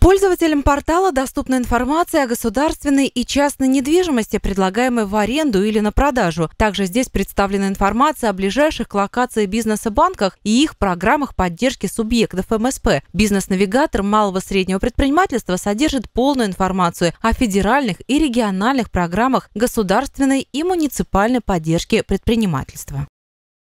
Пользователям портала доступна информация о государственной и частной недвижимости, предлагаемой в аренду или на продажу. Также здесь представлена информация о ближайших к локации бизнеса банках и их программах поддержки субъектов МСП. Бизнес-навигатор малого и среднего предпринимательства содержит полную информацию о федеральных и региональных программах государственной и муниципальной поддержки предпринимательства.